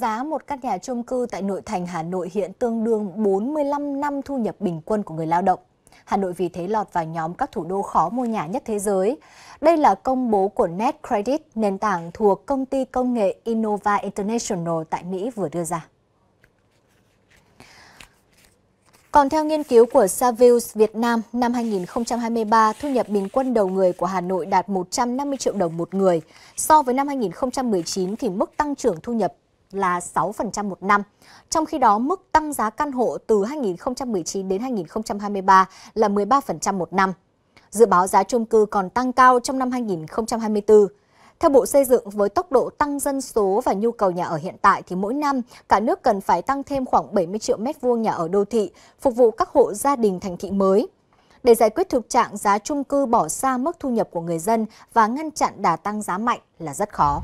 Giá một căn nhà chung cư tại nội thành Hà Nội hiện tương đương 45 năm thu nhập bình quân của người lao động. Hà Nội vì thế lọt vào nhóm các thủ đô khó mua nhà nhất thế giới. Đây là công bố của Net Credit, nền tảng thuộc công ty công nghệ Innova International tại Mỹ vừa đưa ra. Còn theo nghiên cứu của Savills Việt Nam, năm 2023, thu nhập bình quân đầu người của Hà Nội đạt 150 triệu đồng một người. So với năm 2019 thì mức tăng trưởng thu nhập là 6% một năm. Trong khi đó, mức tăng giá căn hộ từ 2019 đến 2023 là 13% một năm. Dự báo giá chung cư còn tăng cao trong năm 2024. Theo Bộ Xây dựng, với tốc độ tăng dân số và nhu cầu nhà ở hiện tại thì mỗi năm cả nước cần phải tăng thêm khoảng 70 triệu mét vuông nhà ở đô thị, phục vụ các hộ gia đình thành thị mới. Để giải quyết thực trạng giá chung cư bỏ xa mức thu nhập của người dân và ngăn chặn đà tăng giá mạnh là rất khó.